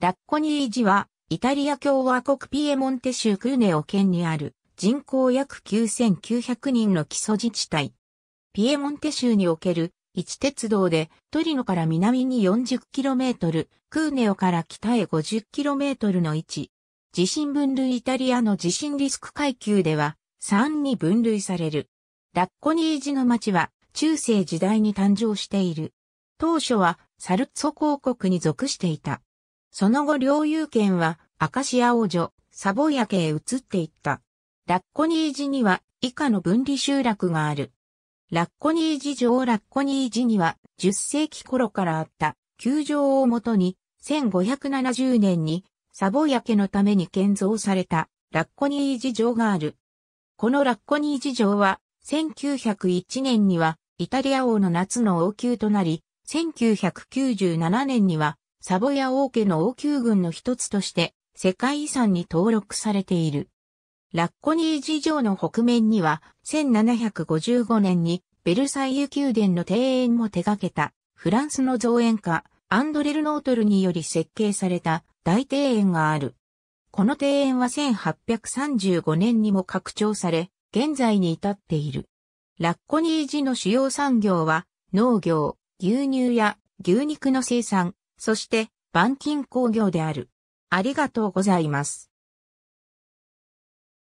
ラッコニージは、イタリア共和国ピエモンテ州クーネオ県にある人口約9900人の基礎自治体。ピエモンテ州における一鉄道でトリノから南に 40km、クーネオから北へ 50km の位置。地震分類イタリアの地震リスク階級では3に分類される。ラッコニージの町は中世時代に誕生している。当初はサルツォ公国に属していた。その後領有権はアカシア王女、サボヤ家へ移っていった。ラッコニー寺には以下の分離集落がある。ラッコニー寺城ラッコニー寺には10世紀頃からあった旧城をもとに1570年にサボヤ家のために建造されたラッコニー寺城がある。このラッコニー寺城は1901年にはイタリア王の夏の王宮となり、1997年にはサボヤ王家の王宮群の一つとして世界遺産に登録されている。ラッコニージ城の北面には1755年にベルサイユ宮殿の庭園も手掛けたフランスの造園家アンドレル・ノートルにより設計された大庭園がある。この庭園は1835年にも拡張され、現在に至っている。ラッコニージの主要産業は農業、牛乳や牛肉の生産、そして、板金工業である。ありがとうございます。